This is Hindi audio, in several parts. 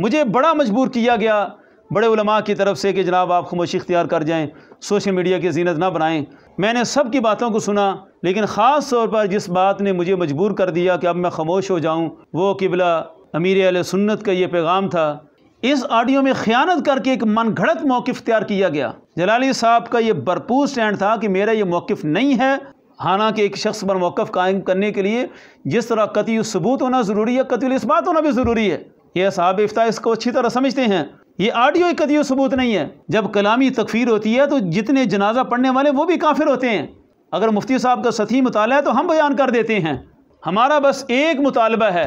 मुझे बड़ा मजबूर किया गया बड़े उलमा की तरफ से कि जनाब आप खामोशी इख्तियार कर जाएं सोशल मीडिया की जीनत ना बनाएं मैंने सब की बातों को सुना लेकिन ख़ास तौर पर जिस बात ने मुझे मजबूर कर दिया कि अब मैं खामोश हो जाऊं वो किबला अमीर अल सुन्नत का ये पैगाम था इस ऑडियो में ख़यानत करके एक मन घड़त मौक़ तैयार किया गया जलाली साहब का ये भरपूर स्टैंड था कि मेरा ये मौक़ नहीं है हालांकि एक शख्स पर मौक़ कायम करने के लिए जिस तरह कतई सबूत होना ज़रूरी है कतल इस बात होना भी ज़रूरी है ये साहब इफ्ता इसको अच्छी तरह समझते हैं ये आडियो एक कदियों सबूत नहीं है जब कलामी तकफीर होती है तो जितने जनाजा पढ़ने वाले वो भी काफिर होते हैं अगर मुफ्ती साहब का सती मुताल है तो हम बयान कर देते हैं हमारा बस एक मुतालबा है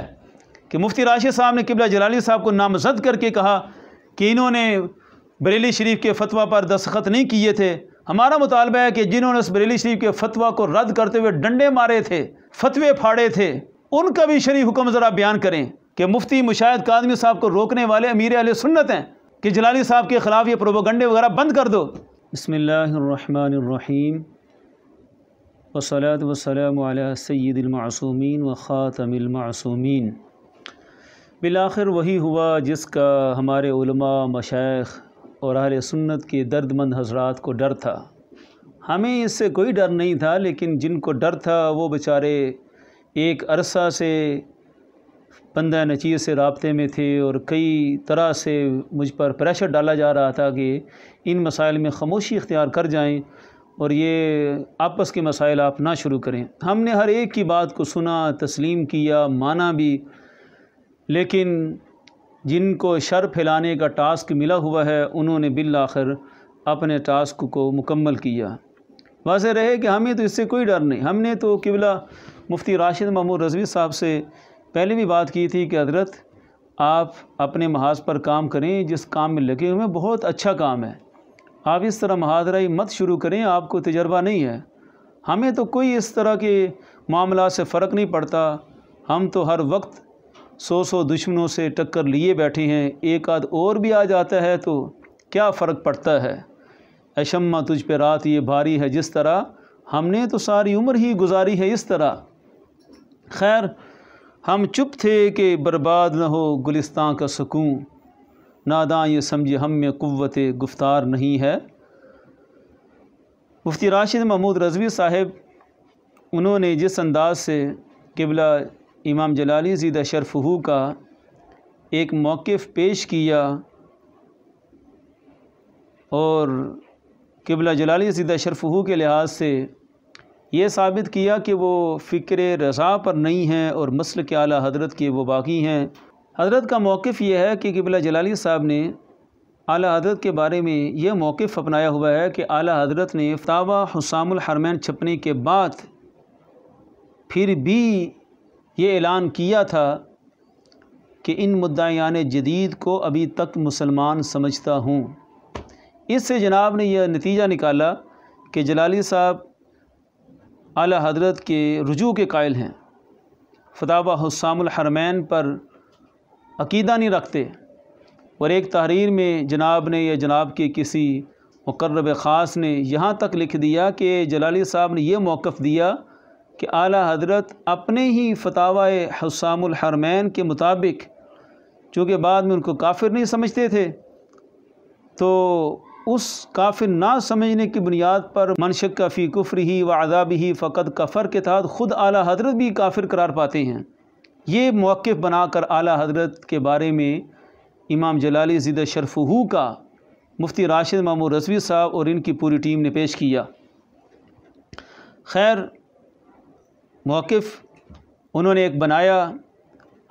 कि मुफ्ती राशिद साहब ने किबला जलाली साहब को नामजद करके कहा कि इन्होंने बरेली शरीफ के फतवा पर दस्खत नहीं किए थे हमारा मुतालबा है कि जिन्होंने उस बरेली शरीफ के फतवा को रद्द करते हुए डंडे मारे थे फतवे फाड़े थे उनका भी शरीफ हुक्म ज़रा बयान करें कि मुफ्ती मुशाहिद कादमी साहब को रोकने वाले अमीर अल सुन्नत हैं कि जलाली साहब के ख़िलाफ़ ये प्रोपोगंडे वगैरह बंद कर दो बसमीम वसलात वसलम सैदमासूमिन व ख़ातमिलमासूमिन आखिर वही हुआ जिसका हमारे मशाख़ और अहल सुन्नत के दर्दमंद हजरात को डर था हमें इससे कोई डर नहीं था लेकिन जिनको डर था वो बेचारे एक अरसा से बंदा नचीर से रबते में थे और कई तरह से मुझ पर प्रेशर डाला जा रहा था कि इन मसाइल में खामोशी इख्तियार कर जाएँ और ये आपस के मसाइल आप ना शुरू करें हमने हर एक की बात को सुना तस्लीम किया माना भी लेकिन जिनको शर फैलाने का टास्क मिला हुआ है उन्होंने बिल आखिर अपने टास्क को मुकम्मल किया वाजह रहे कि हमें तो इससे कोई डर नहीं हमने तो किबला मुफ्ती राशिद महमूद रजवी साहब से पहले भी बात की थी कि हजरत आप अपने महाज पर काम करें जिस काम में लगे हुए बहुत अच्छा काम है आप इस तरह महाजराई मत शुरू करें आपको तजर्बा नहीं है हमें तो कोई इस तरह के मामला से फ़र्क नहीं पड़ता हम तो हर वक्त सौ सौ दुश्मनों से टक्कर लिए बैठे हैं एक आध और भी आ जाता है तो क्या फ़र्क पड़ता है अशम्मा तुझ पे रात ये भारी है जिस तरह हमने तो सारी उम्र ही गुजारी है इस तरह खैर हम चुप थे कि बर्बाद न हो गुलिस्तान का सकूँ नादा ये समझे हम में कुत गुफ्तार नहीं है मुफ्ती राशिद महमूद रजवी साहब उन्होंने जिस अंदाज से किबला इमाम जलाली ज़ीदा शरफहू का एक मौक़ पेश किया और किबला जलाली ज़ीदा शरफहू के लिहाज से ये साबित किया कि वो फ़िक्र रज़ा पर नहीं हैं और मसल के आला हजरत के वो बाकी हैं हजरत का मौक़ यह है कि किबला जलाली साहब ने आला हजरत के बारे में यह मौक़ अपनाया हुआ है कि आला हजरत ने फ़तावा हुसामुल हरमैन छपने के बाद फिर भी ये ऐलान किया था कि इन मुद्दायान जदीद को अभी तक मुसलमान समझता हूँ इससे जनाब ने यह नतीजा निकाला कि जलाली साहब आला हजरत के रजू के कायल हैं फताबा हसामरमैन पर अकीदा नहीं रखते और एक तहरीर में जनाब ने या जनाब के किसी मुकर्रब ख़ास ने यहाँ तक लिख दिया कि जलाली साहब ने यह मौक़ दिया कि आला हजरत अपने ही फतावा हरमैन के मुताबिक चूँकि बाद में उनको काफिर नहीं समझते थे तो उस काफिर ना समझने की बुनियाद पर मनशक का फ़ी कुफर ही व आज़ाब ही फ़कत कफ़र के तहत ख़ुद आला हजरत भी काफिर करार पाते हैं ये मौक़ बनाकर आला हजरत के बारे में इमाम जलाली ज़िद शरफहू का मुफ्ती राशिद मामू रजवी साहब और इनकी पूरी टीम ने पेश किया खैर मौक़ उन्होंने एक बनाया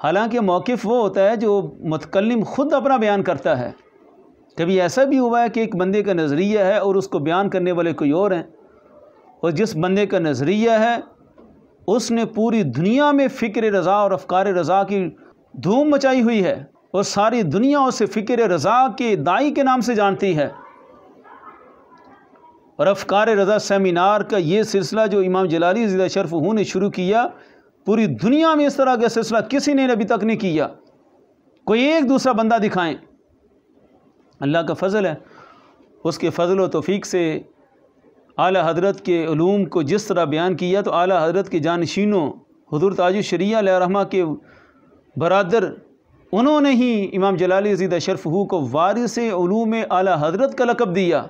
हालांकि मौक़ वो होता है जो मतकलम ख़ुद अपना बयान करता है कभी ऐसा भी हुआ है कि एक बंदे का नज़रिया है और उसको बयान करने वाले कोई और हैं और जिस बंदे का नज़रिया है उसने पूरी दुनिया में फ़िक्र रज़ा और अफकार रज़ा की धूम मचाई हुई है और सारी दुनिया उसे फ़िक्र रज़ा के दाई के नाम से जानती है और अफकार रज़ा सेमिनार का ये सिलसिला जो इमाम जलाली ज़िला हूँ ने शुरू किया पूरी दुनिया में इस तरह का सिलसिला किसी ने अभी तक नहीं किया कोई एक दूसरा बंदा दिखाएं अल्लाह का फ़ज़ल है उसके फ़जल व तोफ़ी से आला हजरत के लूम को जिस तरह बयान किया तो आला हजरत के जानशीनों हजूर ताज शरिया के बरदर उन्होंने ही इमाम जलाली अजीद अशरफ हु को वारिस ूम आला हजरत का लकब दिया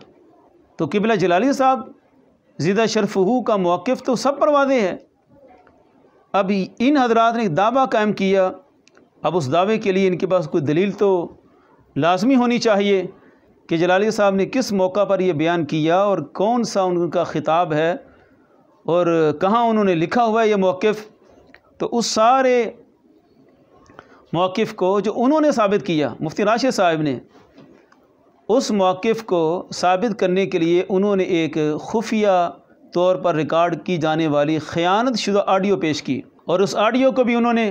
तो किबला जलाली साहब ज़ीदा शरफ हु का मौक़ तो सब पर वादे है अब इन हजरात ने दावा कायम किया अब उस दावे के लिए इनके पास कोई दलील तो लाजमी होनी चाहिए कि जलाली साहब ने किस मौका पर यह बयान किया और कौन सा उनका ख़िताब है और कहाँ उन्होंने लिखा हुआ है ये मौक़ तो उस सारे मौक़ को जो उन्होंने साबित किया मुफ्ती राशि साहब ने उस मौक़ को साबित करने के लिए उन्होंने एक खुफिया तौर पर रिकॉर्ड की जाने वाली ख़यानत शुदा ऑडियो पेश की और उस आडियो को भी उन्होंने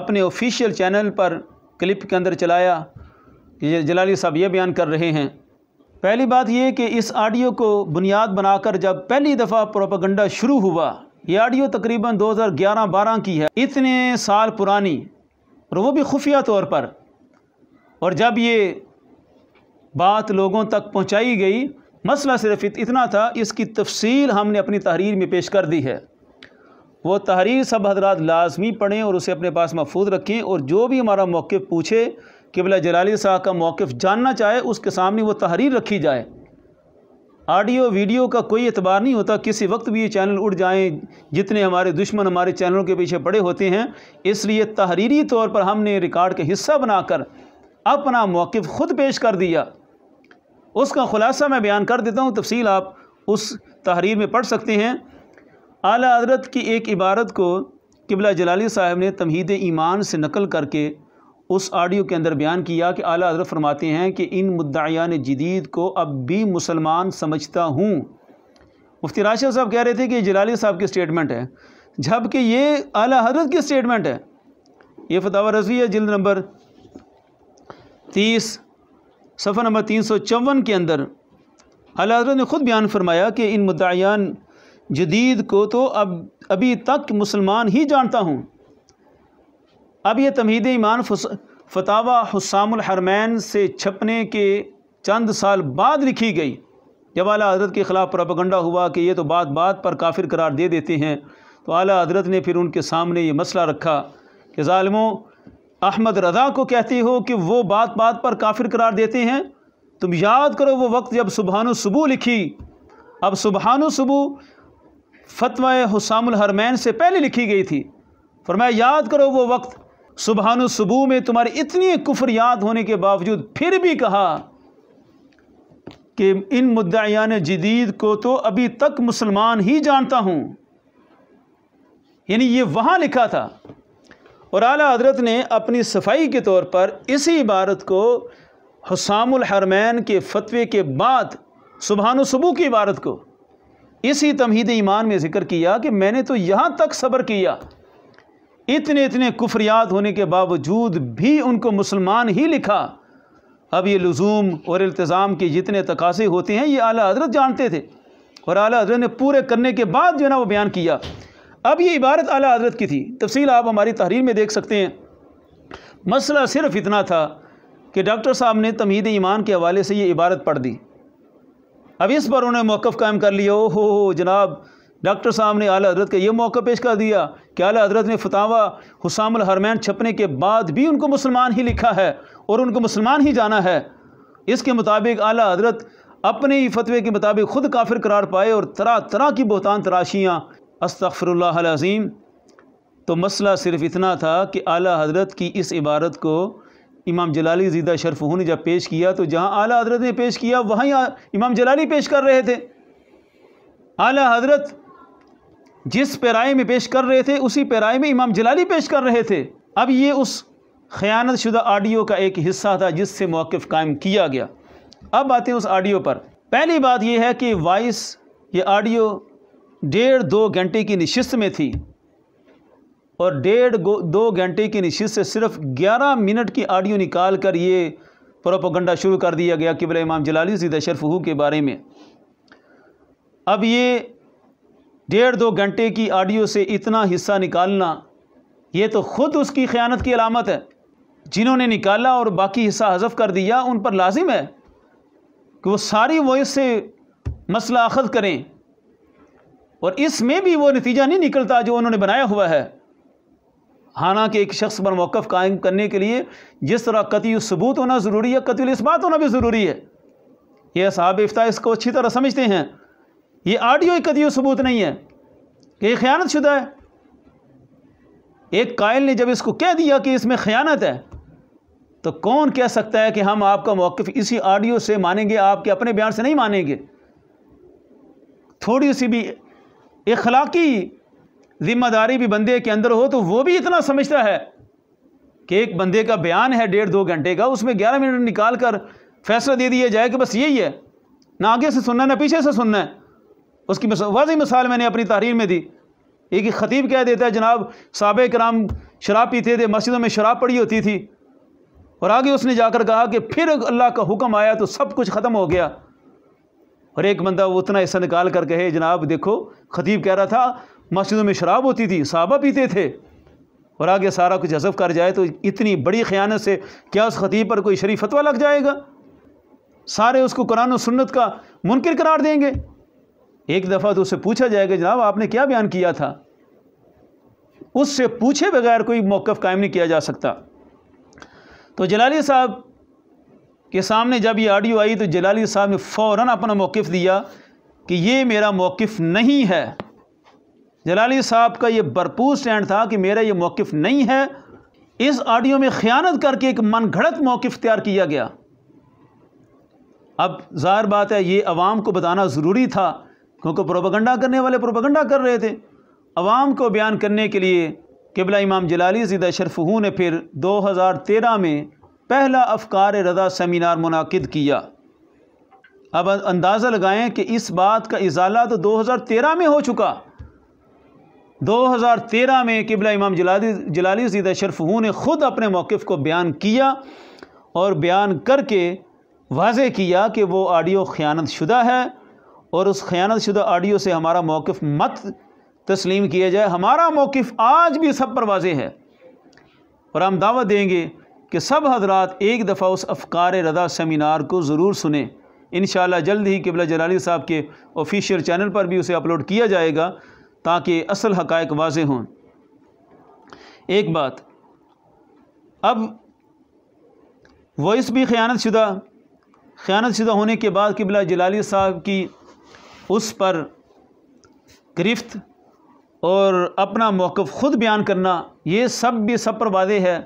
अपने ऑफिशियल चैनल पर क्लिप के अंदर चलाया ये जलाली साहब ये बयान कर रहे हैं पहली बात ये कि इस ऑडियो को बुनियाद बनाकर जब पहली दफ़ा प्रोपागंडा शुरू हुआ ये आडियो तकरीबन 2011-12 की है इतने साल पुरानी और वो भी खुफिया तौर पर और जब ये बात लोगों तक पहुंचाई गई मसला सिर्फ इतना था इसकी तफसील हमने अपनी तहरीर में पेश कर दी है वो तहरीर सब हजरात लाजमी पढ़ें और उसे अपने पास महफूज रखें और जो भी हमारा मौक़ पूछे किबला जलाली साहब का मौक़ जानना चाहे उसके सामने वो तहरीर रखी जाए ऑडियो वीडियो का कोई एतबार नहीं होता किसी वक्त भी ये चैनल उड़ जाएं जितने हमारे दुश्मन हमारे चैनलों के पीछे पड़े होते हैं इसलिए तहरीरी तौर पर हमने रिकॉर्ड का हिस्सा बनाकर अपना मौक़ ख़ुद पेश कर दिया उसका ख़ुलासा मैं बयान कर देता हूँ तफसील आप उस तहरीर में पढ़ सकते हैं अली हजरत की एक इबारत को किबला जलाली साहब ने तमहीद ईमान से नकल करके उस आडियो के अंदर बयान किया कि आला हजरत फरमाते हैं कि इन मुद्दायान जदीद को अब भी मुसलमान समझता हूँ मुफ्ती राशि साहब कह रहे थे कि जलाली साहब की स्टेटमेंट है जबकि ये आला हजरत की स्टेटमेंट है ये फतावा रजवी है जल्द नंबर तीस सफ़र नंबर तीन सौ चौवन के अंदर अला हजरत ने ख़ुद बयान फरमाया कि इन मुद्दायान जदीद को तो अब अभी तक मुसलमान ही जानता हूँ अब यह तमहीद ईमान फतावा हरमैन से छपने के चंद साल बाद लिखी गई जब आला हजरत के ख़िलाफ़ प्रपगंडा हुआ कि ये तो बात बात पर काफिर करार दे देते हैं तो आला हजरत ने फिर उनके सामने ये मसला रखा कि ालमों अहमद रज़ा को कहते हो कि वो बात बात पर काफिर करार देते हैं तुम याद करो वो वक्त जब सुबहान सुबह लिखी अब सुबहान सुबह फतवा हरमैन से पहले लिखी गई थी फरमाया याद करो वो वक्त सुबहान सुबू में तुम्हारे इतनी कुफर याद होने के बावजूद फिर भी कहा कि इन मुद्दायान जदीद को तो अभी तक मुसलमान ही जानता हूँ यानी ये वहाँ लिखा था और आला हजरत ने अपनी सफाई के तौर पर इसी इबारत को हसामुल हरमैन के फतवे के बाद सुबहान सुबह की इबारत को इसी तमहीद ईमान में ज़िक्र किया कि मैंने तो यहाँ तक सब्र किया इतने इतने कुफरियात होने के बावजूद भी उनको मुसलमान ही लिखा अब ये लजूम और इल्तज़ाम के जितने तकासे होते हैं ये आला हजरत जानते थे और आला हजरत ने पूरे करने के बाद जो है ना वो बयान किया अब ये इबारत आला हजरत की थी तफसील आप हमारी तहरीर में देख सकते हैं मसला सिर्फ इतना था कि डॉक्टर साहब ने तमहीद ईमान के हवाले से ये इबारत पढ़ दी अब इस पर उन्होंने मौक़ कायम कर लिया ओ हो जनाब डॉक्टर साहब ने अली हजरत का ये मौका पेश कर दिया कि अली हजरत ने फतावा हुसाम हरमैन छपने के बाद भी उनको मुसलमान ही लिखा है और उनको मुसलमान ही जाना है इसके मुताबिक अली हजरत अपने ही फतवे के मुताबिक ख़ुद काफिर करार पाए और तरह तरह की बहतान तराशियाँ अस्तफ़रल्लाजीम तो मसला सिर्फ इतना था कि आला हजरत की इस इबारत को इमाम जलाली जीदा शरफ ने जब पेश किया तो जहाँ अली हजरत ने पेश किया वहीं इमाम जलाली पेश कर रहे थे अली हजरत जिस पैराए में पेश कर रहे थे उसी पैराए में इमाम जलाली पेश कर रहे थे अब ये उस ख़यानत शुदा ऑडियो का एक हिस्सा था जिससे मौक़ कायम किया गया अब आते हैं उस ऑडियो पर पहली बात यह है कि वॉइस ये ऑडियो डेढ़ दो घंटे की नशस्त में थी और डेढ़ दो घंटे की नशस्त से सिर्फ ग्यारह मिनट की ऑडियो निकाल कर ये प्रोपोगंडा शुरू कर दिया गया कि इमाम जलाली सीधा हु के बारे में अब ये डेढ़ दो घंटे की ऑडियो से इतना हिस्सा निकालना ये तो ख़ुद उसकी ख़यानत की अलामत है जिन्होंने निकाला और बाकी हिस्सा हजफ कर दिया उन पर लाजिम है कि वो सारी वॉइस से मसला अखद करें और इसमें भी वो नतीजा नहीं निकलता जो उन्होंने बनाया हुआ है हालांकि एक शख्स पर मौक़ कायम करने के लिए जिस तरह कतई सबूत होना ज़रूरी है कतल इस बात होना भी ज़रूरी है ये साहब इफ्ता इसको अच्छी तरह समझते हैं ये ऑडियो एक कदियों सबूत नहीं है कि ये ख़यानत शुदा है एक कायल ने जब इसको कह दिया कि इसमें ख़यानत है तो कौन कह सकता है कि हम आपका मौक़ इसी ऑडियो से मानेंगे आपके अपने बयान से नहीं मानेंगे थोड़ी सी भी इखलाकी ज़िम्मेदारी भी बंदे के अंदर हो तो वो भी इतना समझता है कि एक बंदे का बयान है डेढ़ दो घंटे का उसमें ग्यारह मिनट निकाल कर फैसला दे दिया जाए कि बस यही है ना आगे से सुनना है ना पीछे से सुनना है उसकी वाजी मिसाल मैंने अपनी तहरीर में दी एक ख़तीब कह देता है जनाब साहब कराम शराब पीते थे मस्जिदों में शराब पड़ी होती थी और आगे उसने जाकर कहा कि फिर अल्लाह का हुक्म आया तो सब कुछ ख़त्म हो गया और एक बंदा वो उतना हिस्सा निकाल कर कहे जनाब देखो ख़तीब कह रहा था मस्जिदों में शराब होती थी साबा पीते थे और आगे सारा कुछ हजफ कर जाए तो इतनी बड़ी ख़यानत से क्या उस ख़तीब पर कोई शरीफ फतवा लग जाएगा सारे उसको कुरान सुन्नत का मुनकर करार देंगे एक दफ़ा तो उससे पूछा जाएगा जनाब आपने क्या बयान किया था उससे पूछे बगैर कोई मौक़ कायम नहीं किया जा सकता तो जलाली साहब के सामने जब ये ऑडियो आई तो जलाली साहब ने फ़ौर अपना मौक़ दिया कि ये मेरा मौक़ नहीं है जलाली साहब का ये भरपूर स्टैंड था कि मेरा ये मौक़ नहीं है इस ऑडियो में ख्यानत करके एक मन घड़त मौक़ तैयार किया गया अब ज़ाहिर बात है ये आवाम को बताना ज़रूरी था क्योंकि प्रोपागंडा करने वाले प्रोपागंडा कर रहे थे अवाम को बयान करने के लिए किबला इमाम जलाली ज़िदा हूँ ने फिर 2013 में पहला अफकार रदा सेमिनार मुनद किया अब अंदाज़ा लगाएं कि इस बात का इजाला तो 2013 में हो चुका 2013 में किबला इमाम जलाली जलाली अशरफ हूँ ने ख़ुद अपने मौक़ को बयान किया और बयान करके वाज किया कि वो आडियो ख़यानत शुदा है और उस ख़यानत शुदा आडियो से हमारा मौक़ मत तस्लीम किया जाए हमारा मौक़ आज भी सब पर वाज है और हम दावा देंगे कि सब हजरात एक दफ़ा उस अफकार रदा सेमिनार को ज़रूर सुने इन जल्द ही किबला जलाली साहब के ऑफिशियल चैनल पर भी उसे अपलोड किया जाएगा ताकि असल हक़ वाज हों एक बात अब वॉइस भी ख़यानत शुदा ख़यानत शुदा होने के बाद किबला जलाली साहब की उस पर गिरफ्त और अपना मौक़ ख़ुद बयान करना ये सब भी सब पर वादे है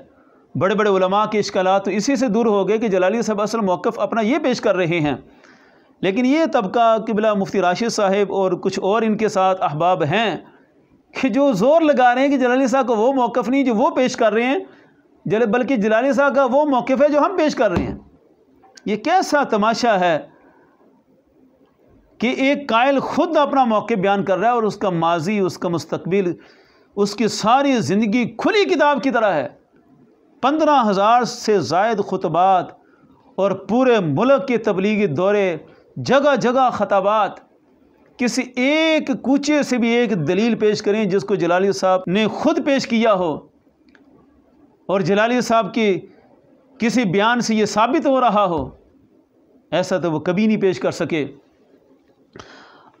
बड़े बड़े उलमा के इश्कला तो इसी से दूर हो गए कि जलाली साहब असल मौक़ अपना ये पेश कर रहे हैं लेकिन ये तबका किबला मुफ्ती राशिद साहब और कुछ और इनके साथ अहबाब हैं कि जो ज़ोर लगा रहे हैं कि जलाली साहब का वो मौक़ नहीं जो वो पेश कर रहे हैं जल बल्कि जलाली साहब का वो मौक़ है जो हम पेश कर रहे हैं ये कैसा तमाशा है कि एक कायल ख़ुद अपना मौके बयान कर रहा है और उसका माजी उसका मुस्तबिल उसकी सारी ज़िंदगी खुली किताब की तरह है पंद्रह हज़ार से जायद खुतबात और पूरे मुल्क के तबलीगी दौरे जगह जगह खताबात किसी एक कूचे से भी एक दलील पेश करें जिसको जलाली साहब ने खुद पेश किया हो और जलाली साहब की किसी बयान से ये साबित हो रहा हो ऐसा तो वो कभी नहीं पेश कर सके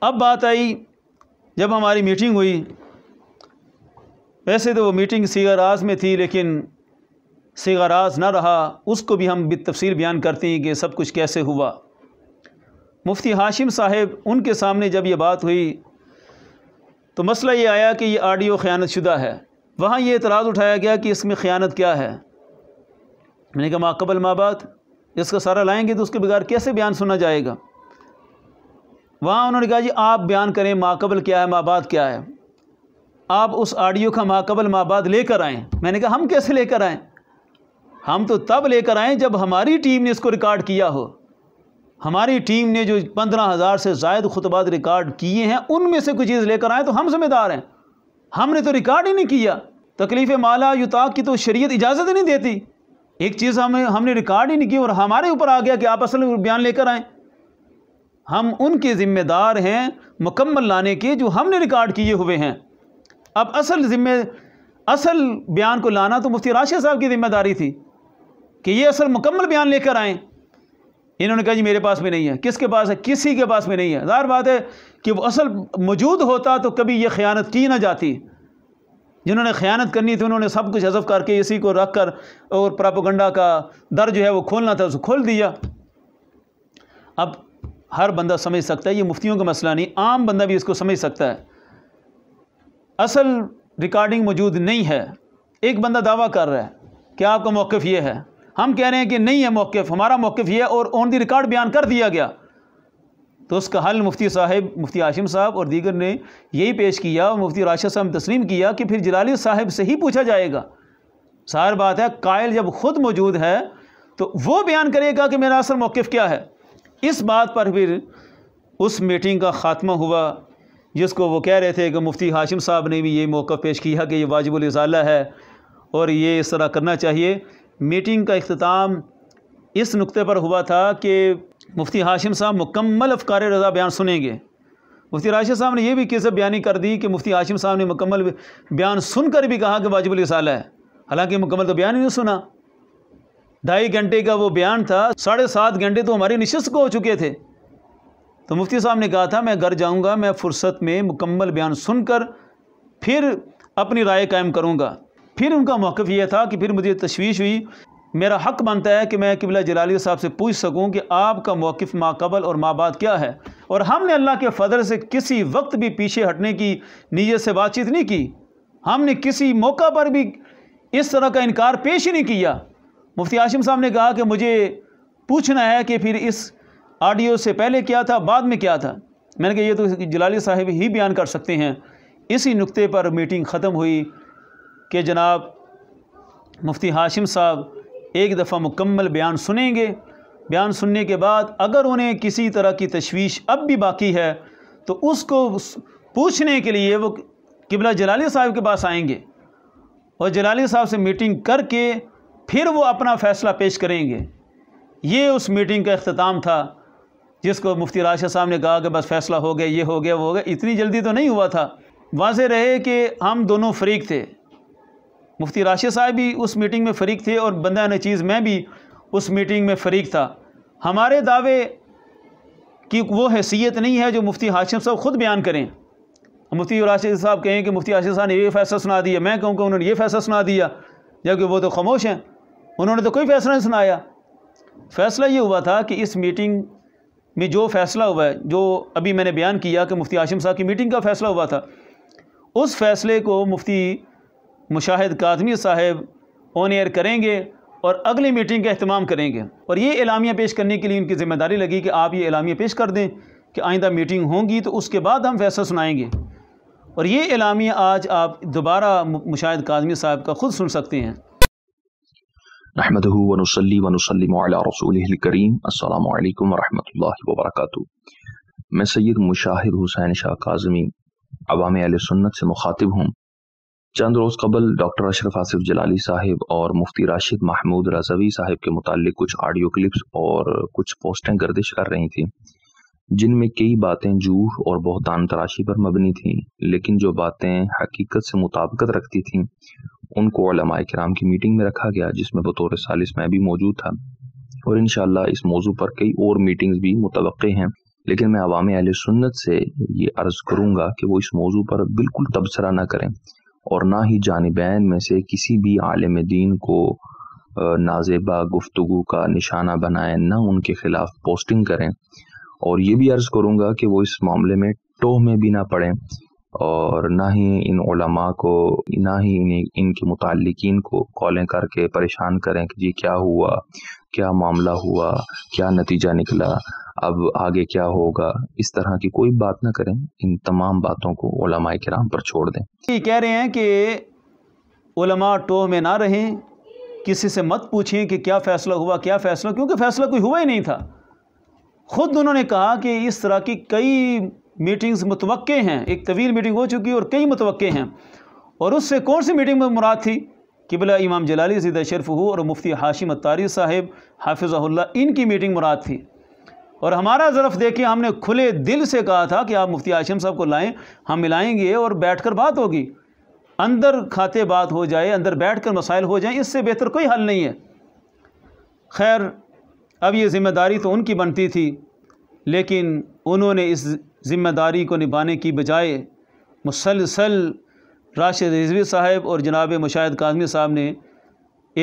अब बात आई जब हमारी मीटिंग हुई वैसे तो वो मीटिंग सीगाराज में थी लेकिन सीगाराज ना रहा उसको भी हम तफसीर बयान करते हैं कि सब कुछ कैसे हुआ मुफ्ती हाशिम साहब उनके सामने जब ये बात हुई तो मसला ये आया कि ये आडियो ख़यानत शुदा है वहाँ ये एतराज़ उठाया गया कि इसमें ख़यानत क्या है मैंने कहा माकबल माँ बात इसका सारा लाएंगे तो उसके बगैर कैसे बयान सुना जाएगा वहाँ उन्होंने कहा जी आप बयान करें माकबल क्या है माबाद क्या है आप उस ऑडियो का माकबल माबाद लेकर आएँ मैंने कहा हम कैसे लेकर आएँ हम तो तब लेकर आएँ जब हमारी टीम ने इसको रिकॉर्ड किया हो हमारी टीम ने जो पंद्रह हज़ार से जायद खुतबात रिकॉर्ड किए हैं उनमें से कोई चीज़ लेकर आएँ तो हम ज़िम्मेदार हैं हमने तो रिकॉर्ड ही नहीं किया तकलीफ़ माला युताक की तो शरीयत इजाज़त नहीं देती एक चीज़ हमें हमने रिकॉर्ड ही नहीं की और हमारे ऊपर आ गया कि आप असल बयान लेकर आएँ हम उनके ज़िम्मेदार हैं मुकम्मल लाने के जो हमने रिकॉर्ड किए हुए हैं अब असल ज़िम्मे असल बयान को लाना तो मुफ्ती राशिद साहब की ज़िम्मेदारी थी कि ये असल मुकम्मल बयान लेकर आएँ इन्होंने कहा जी मेरे पास भी नहीं है किसके पास है किसी के पास भी नहीं है ज़ाहिर बात है कि वो असल मौजूद होता तो कभी ये ख़यानत की ना जाती जिन्होंने ख़यानत करनी थी उन्होंने सब कुछ हजफ करके इसी को रख कर और प्रापोगंडा का दर जो है वो खोलना था उसको खोल दिया अब हर बंदा समझ सकता है ये मुफ्तियों का मसला नहीं आम बंदा भी इसको समझ सकता है असल रिकॉर्डिंग मौजूद नहीं है एक बंदा दावा कर रहा है कि आपका मौक़ ये है हम कह रहे हैं कि नहीं है मौक़ हमारा मौक़ ये है और ऑन दी रिकॉर्ड बयान कर दिया गया तो उसका हल मुफ्ती साहब मुफ्ती आशिम साहब और दीगर ने यही पेश किया और मुफ्ती राशि साहब ने तस्लीम किया कि फिर जलाली साहब से ही पूछा जाएगा सार बात है कायल जब खुद मौजूद है तो वो बयान करेगा कि मेरा असल मौक़ क्या है इस बात पर फिर उस मीटिंग का ख़ात्मा हुआ जिसको वो कह रहे थे कि मुफ्ती हाशिम साहब ने भी ये मौका पेश किया कि ये इजाला है और ये इस तरह करना चाहिए मीटिंग का अख्ताम इस नुक्ते पर हुआ था कि मुफ्ती हाशिम साहब मुकम्मल अफकार रज़ा बयान सुनेंगे मुफ्ती राशिद साहब ने यह भी किस्म बयानी कर दी कि मुफ्ती हाशिम साहब ने मुकम्मल बयान सुनकर भी कहा कि इजाला है हालांकि मुकम्मल तो बयान ही नहीं सुना ढाई घंटे का वो बयान था साढ़े सात घंटे तो हमारे निशस्त को हो चुके थे तो मुफ्ती साहब ने कहा था मैं घर जाऊंगा मैं फुर्सत में मुकम्मल बयान सुनकर फिर अपनी राय कायम करूंगा फिर उनका मौक़ यह था कि फिर मुझे तशवीश हुई मेरा हक बनता है कि मैं किबला जलाली साहब से पूछ सकूं कि आपका मौक़ माकबल और माबाद क्या है और हमने अल्लाह के फदर से किसी वक्त भी पीछे हटने की नीयत से बातचीत नहीं की हमने किसी मौका पर भी इस तरह का इनकार पेश ही नहीं किया मुफ्ती आशिम साहब ने कहा कि मुझे पूछना है कि फिर इस ऑडियो से पहले क्या था बाद में क्या था मैंने कहा ये तो जलाली साहब ही बयान कर सकते हैं इसी नुक्ते पर मीटिंग ख़त्म हुई कि जनाब मुफ्ती हाशिम साहब एक दफ़ा मुकम्मल बयान सुनेंगे बयान सुनने के बाद अगर उन्हें किसी तरह की तशवीश अब भी बाकी है तो उसको पूछने के लिए वो किबला जलाली साहब के पास आएंगे और जलाली साहब से मीटिंग करके फिर वो अपना फ़ैसला पेश करेंगे ये उस मीटिंग का अख्ताम था जिसको मुफ्ती राशि साहब ने कहा कि बस फ़ैसला हो गया ये हो गया वो हो गया इतनी जल्दी तो नहीं हुआ था वाज रहे कि हम दोनों फरीक थे मुफ्ती राशि साहब भी उस मीटिंग में फ़रीक थे और बंदा ने चीज़ मैं भी उस मीटिंग में फ़रीक था हमारे दावे की वो हैसियत नहीं है जो मुफ्ती हाशिम साहब ख़ुद बयान करें मुफ्ती राशिद साहब कहें कि मुफ्ती हाशिम साहब ने ये फ़ैसला सुना दिया मैं कहूँ कि उन्होंने ये फ़ैसला सुना दिया जबकि वो तो खामोश हैं उन्होंने तो कोई फैसला नहीं सुनाया फैसला ये हुआ था कि इस मीटिंग में जो फैसला हुआ है जो अभी मैंने बयान किया कि मुफ्ती आशिम साहब की मीटिंग का फैसला हुआ था उस फैसले को मुफ्ती मुशाहिद कादमी साहब ऑन एयर करेंगे और अगली मीटिंग का अहतमाम करेंगे और ये एलामिया पेश करने के लिए उनकी ज़िम्मेदारी लगी कि आप ये एलामिया पेश कर दें कि आइंदा मीटिंग होंगी तो उसके बाद हम फैसला सुनाएंगे और ये एलामिया आज आप दोबारा मुशाहिद कादमी साहब का ख़ुद सुन सकते हैं नहमदहू वनसली वनसलम रसूलकरीम मैं सैद मुशाहिद हुसैन शाह काजमी अवाम सुन्नत से मुखातिब हूँ चंद रोज़ कबल डॉक्टर अशरफ आसिफ जलाली साहिब और मुफ्ती राशिद महमूद रजवी साहिब के मुतालिक कुछ आडियो क्लिप्स और कुछ पोस्टें गर्दिश कर रही थी जिनमें कई बातें जूह और बहुतान तराशी पर मबनी थीं लेकिन जो बातें हकीकत से मुताबकत रखती थी उनको कराम की मीटिंग में रखा गया जिसमें बतौर सालिस मैं भी मौजूद था और इन इस मौजू पर कई और मीटिंग्स भी मुतव हैं लेकिन मैं अवाम अहल सुन्नत से ये अर्ज़ करूँगा कि वो इस मौजू पर बिल्कुल तबसरा ना करें और ना ही जानबैन में से किसी भी आलम दीन को नाजेबा गुफ्तु का निशाना बनाएं ना उनके ख़िलाफ़ पोस्टिंग करें और ये भी अर्ज़ करूँगा कि वो इस मामले में टोह में भी ना पड़ें और ना ही इन उलमा को ना ही इन इनके मुतलकिन को कॉलें करके परेशान करें कि जी क्या हुआ क्या मामला हुआ क्या नतीजा निकला अब आगे क्या होगा इस तरह की कोई बात ना करें इन तमाम बातों को ओलमा कराम पर छोड़ दें ये कह रहे हैं कि ओलमा टोह में ना रहें किसी से मत पूछें कि क्या फ़ैसला हुआ क्या फ़ैसला क्योंकि फ़ैसला कोई हुआ ही नहीं था ख़ुद उन्होंने कहा कि इस तरह की कई मीटिंग्स मुतवक़े हैं एक तवील मीटिंग हो चुकी है और कई मुतवक़े हैं और उससे कौन सी मीटिंग में मुराद थी किबला इमाम जलाली सीदा शरफ हु और मुफ्ती हाशिम तारी साहेब हाफिज़ल्ला इनकी मीटिंग मुराद थी और हमारा ज़रफ़ देखिए हमने खुले दिल से कहा था कि आप मुफ्ती हाशिम साहब को लाएँ हम मिलाएंगे और बैठ कर बात होगी अंदर खाते बात हो जाए अंदर बैठ कर मसाइल हो जाएँ इससे बेहतर कोई हल नहीं है खैर अब ये ज़िम्मेदारी तो उनकी बनती थी लेकिन उन्होंने इस ज़िम्मेदारी को निभाने की बजाय मुसलसल राशिद रिजवी साहब और जनाब मुशाहिद काजमी साहब ने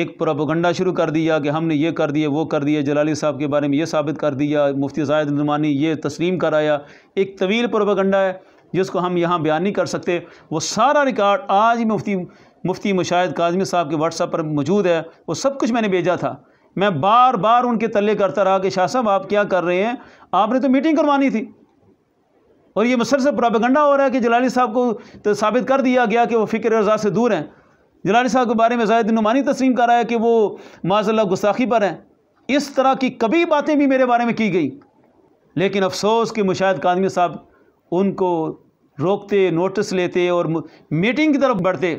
एक प्रोपोगंडा शुरू कर दिया कि हमने ये कर दिया वो कर दिया जलाली साहब के बारे में ये साबित कर दिया मुफ्ती जायद नुमानी ये तस्लीम कराया एक तवील प्रोपोगंडा है जिसको हम यहाँ बयान नहीं कर सकते वो सारा रिकॉर्ड आज मुफ्ती मुफ्ती मुशाहिद काजमी साहब के व्हाट्सएप पर मौजूद है वो सब कुछ मैंने भेजा था मैं बार बार उनके तले करता रहा कि शाह साहब आप क्या कर रहे हैं आपने तो मीटिंग करवानी थी और ये मुसलसल प्रापगंडा हो रहा है कि जलाली साहब को तो साबित कर दिया गया कि वो फ़िक्र रजा से दूर हैं जलाली साहब के बारे में जायद नुमानी तस्लीम कर रहा है कि वो माजल्ला गुस्ताखी पर हैं इस तरह की कभी बातें भी मेरे बारे में की गई लेकिन अफसोस कि मुशाह कादमी साहब उनको रोकते नोटिस लेते और मीटिंग की तरफ बढ़ते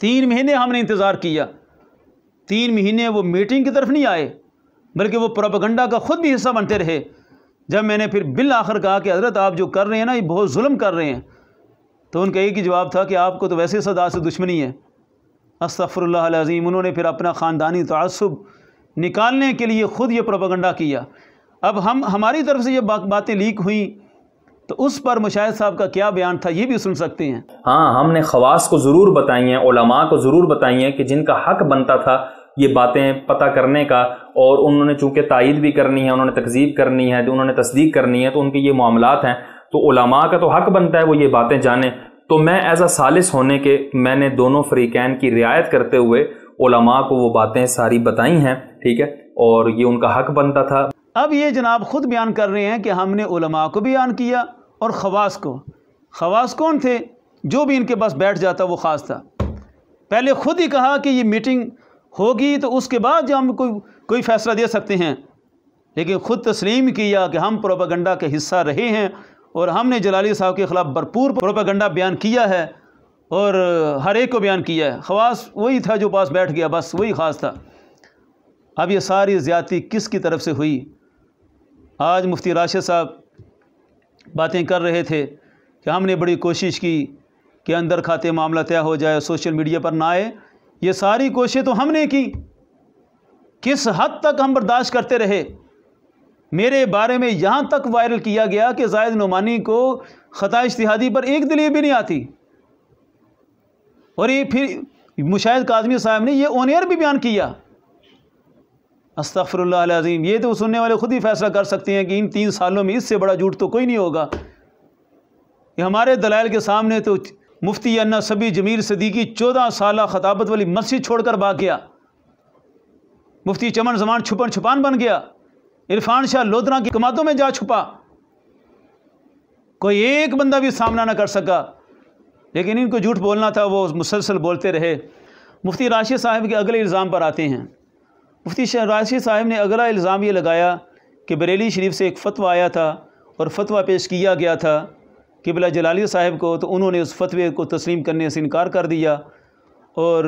तीन महीने हमने इंतज़ार किया तीन महीने वो मीटिंग की तरफ नहीं आए बल्कि वो प्रोपागंडा का ख़ुद भी हिस्सा बनते रहे जब मैंने फिर बिल आखिर कहा कि हज़रत आप जो कर रहे हैं ना ये बहुत जुल्म कर रहे हैं तो उनका एक ही जवाब था कि आपको तो वैसे सदा से दुश्मनी है असफ़रल्लाज़ीम उन्होंने फिर अपना ख़ानदानी तसब निकालने के लिए ख़ुद ये प्रोपगंडा किया अब हम हमारी तरफ से ये बा, बातें लीक हुई तो उस पर मुशाह साहब का क्या बयान था ये भी सुन सकते हैं हाँ हमने खवास को ज़रूर बताई हैं ओलमा को ज़रूर बताई हैं कि जिनका हक बनता था ये बातें पता करने का और उन्होंने चूँकि तइद भी करनी है उन्होंने तकजीब करनी है तो उन्होंने तस्दीक करनी है तो उनके ये मामला हैं तो उलमा का तो हक बनता है वो ये बातें जाने तो मैं एज अ सालिस होने के मैंने दोनों फ्रीकैन की रियायत करते हुए उलमा को वो बातें सारी बताई हैं ठीक है और ये उनका हक बनता था अब ये जनाब खुद बयान कर रहे हैं कि हमने उलमा को बयान किया और खवास को खवास कौन थे जो भी इनके पास बैठ जाता वो ख़ास था पहले खुद ही कहा कि ये मीटिंग होगी तो उसके बाद जो हम कोई कोई फ़ैसला दे सकते हैं लेकिन ख़ुद तस्लीम किया कि हम प्रोपागंडा के हिस्सा रहे हैं और हमने जलाली साहब के ख़िलाफ़ भरपूर प्रोपागंडा बयान किया है और हर एक को बयान किया है खवास वही था जो पास बैठ गया बस वही ख़ास था अब ये सारी ज़्यादती किसकी तरफ से हुई आज मुफ्ती राशिद साहब बातें कर रहे थे कि हमने बड़ी कोशिश की कि अंदर खाते मामला तय हो जाए सोशल मीडिया पर ना आए ये सारी कोशिशें तो हमने की किस हद तक हम बर्दाश्त करते रहे मेरे बारे में यहाँ तक वायरल किया गया कि जायद नुमानी को ख़ता इश्तिहादी पर एक दिलीप भी नहीं आती और ये फिर मुशाहिद काजमी साहब ने ये ओनियर भी बयान किया अस्तफ़रल्लाज़ीम ये तो सुनने वाले ख़ुद ही फैसला कर सकते हैं कि इन तीन सालों में इससे बड़ा झूठ तो कोई नहीं होगा ये हमारे दलाल के सामने तो मुफ्ती अन्ना सभी जमीर सदीकी चौदह साल खताबत वाली मस्जिद छोड़कर भाग गया मुफ्ती चमन जमान छुपन छुपान बन गया इरफान शाह लोधरा की कमातों में जा छुपा कोई एक बंदा भी सामना ना कर सका लेकिन इनको झूठ बोलना था वो मुसलसल बोलते रहे मुफ्ती राशिद साहब के अगले इल्ज़ाम पर आते हैं मुफ्ती राशिद साहब ने अगला इल्ज़ाम ये लगाया कि बरेली शरीफ से एक फ़तवा आया था और फतवा पेश किया गया था किबला जलाली साहब को तो उन्होंने उस फतवे को तस्लीम करने से इनकार कर दिया और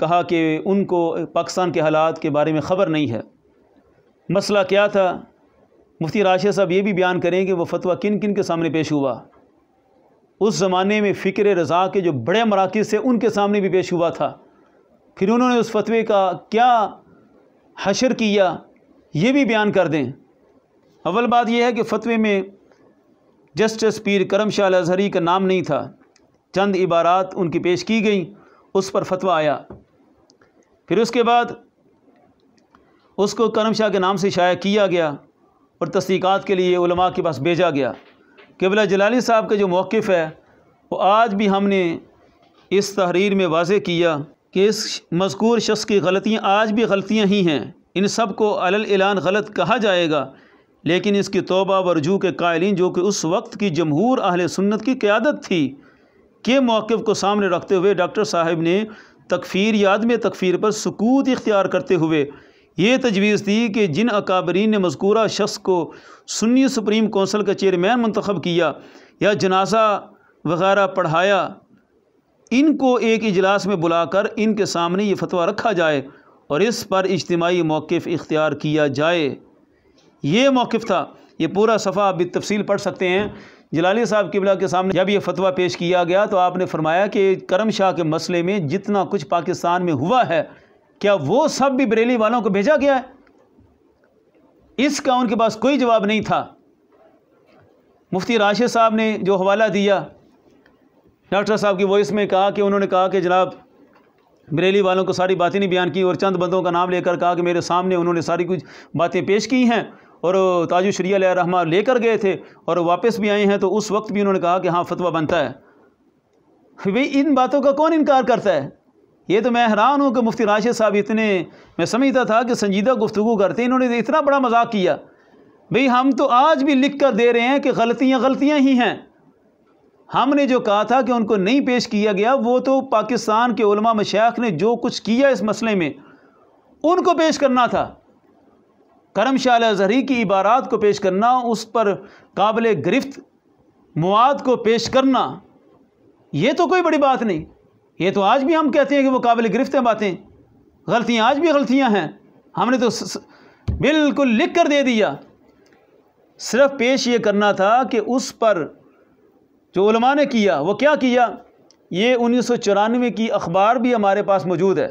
कहा कि उनको पाकिस्तान के हालात के बारे में ख़बर नहीं है मसला क्या था मुफ्ती राशि साहब ये भी बयान करें कि वह फतवा किन किन के सामने पेश हुआ उस ज़माने में फ़िक्र रज़ा के जो बड़े मराकज़ थे उनके सामने भी पेश हुआ था फिर उन्होंने उस फतवे का क्या हशर किया ये भी बयान कर दें अव्वल बात यह है कि फ़तवे में जस्टिस पीर करम शाह अजहरी का नाम नहीं था चंद इबारात उनकी पेश की गई उस पर फतवा आया फिर उसके बाद उसको करम शाह के नाम से शाया किया गया और तस्दीक़ात के लिए उलमा के पास भेजा गया किबला जलाली साहब का जो मौक़ है वो आज भी हमने इस तहरीर में वाज किया कि इस मजकूर शख्स की गलतियाँ आज भी गलतियाँ ही हैं इन सब को अल गलत कहा जाएगा लेकिन इसकी तोबा वर्जू के कायलिन जो कि उस वक्त की जमहूर अहल सुन्नत की क़्यादत थी के मौक़ को सामने रखते हुए डॉक्टर साहब ने तकफ़ीर याद में तकफ़ीर पर सकूत इख्तियार करते हुए ये तजवीज़ दी कि जिन अकाबरीन ने मजकूरा शख्स को सुन्नी सुप्रीम कौंसिल का चेयरमैन मंतखब किया या जनाजा वगैरह पढ़ाया इनको एक इजलास में बुलाकर इनके सामने ये फतवा रखा जाए और इस पर इज्तमाही मौक़ इख्तियार किया जाए ये मौक़ था ये पूरा सफ़ा भी तफसील पढ़ सकते हैं जलाली साहब किबला के सामने जब यह फतवा पेश किया गया तो आपने फरमाया कि करम शाह के मसले में जितना कुछ पाकिस्तान में हुआ है क्या वो सब भी बरेली वालों को भेजा गया है इसका उनके पास कोई जवाब नहीं था मुफ्ती राशि साहब ने जो हवाला दिया डॉक्टर साहब की वॉइस में कहा कि उन्होंने कहा कि जनाब बरेली वालों को सारी बातें नहीं बयान की और चंद बंदों का नाम लेकर कहा कि मेरे सामने उन्होंने सारी कुछ बातें पेश की हैं और ताजु शरिया रहमा लेकर गए थे और वापस भी आए हैं तो उस वक्त भी उन्होंने कहा कि हाँ फतवा बनता है भाई इन बातों का कौन इनकार करता है ये तो मैं हैरान हूँ कि मुफ्ती राशिद साहब इतने मैं समझता था कि संजीदा गुफ्तु करते इन्होंने तो इतना बड़ा मजाक किया भाई हम तो आज भी लिख कर दे रहे हैं कि गलतियाँ गलतियाँ ही हैं हमने जो कहा था कि उनको नहीं पेश किया गया वो तो पाकिस्तान के मशाख ने जो कुछ किया इस मसले में उनको पेश करना था करमशाला जहरी की इबारात को पेश करना उस पर काबिल गिरफ्त मवाद को पेश करना ये तो कोई बड़ी बात नहीं ये तो आज भी हम कहते हैं कि वो काबिल गिरफ्त हैं बातें गलतियाँ आज भी गलतियाँ हैं हमने तो स, बिल्कुल लिख कर दे दिया सिर्फ पेश ये करना था कि उस पर जो ने किया वो क्या किया ये उन्नीस सौ चौरानवे की अखबार भी हमारे पास मौजूद है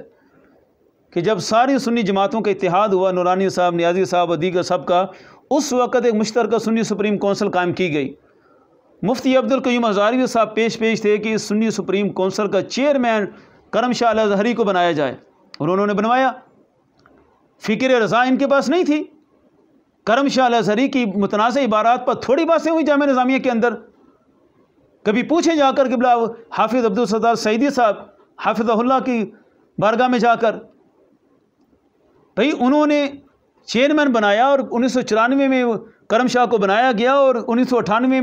कि जब सारी सुन्नी जमातों का इतिहाद हुआ नूरानी साहब न्याजी साहब और दीगर सब का उस वक़्त एक मुश्तरक सुन्नी सुप्रीम कौंसिल कायम की गई मुफ्ती अब्दुल कयूम हजारी साहब पेश पेश थे कि इस सुन्नी सुप्रीम कौंसिल का चेयरमैन करम शाह अलहरी को बनाया जाए और उन्होंने बनवाया फ़िक्र रजा इनके पास नहीं थी करम शाह अलहरी की मुतनाज़ इबारात पर थोड़ी बातें हुई जाम निज़ामिया के अंदर कभी पूछे जाकर कि बिला हाफिज़ अब्दुल सत्तार सईदी साहब हाफिज़ल्ला की बारगाह में जाकर भाई उन्होंने चेयरमैन बनाया और उन्नीस में करम शाह को बनाया गया और उन्नीस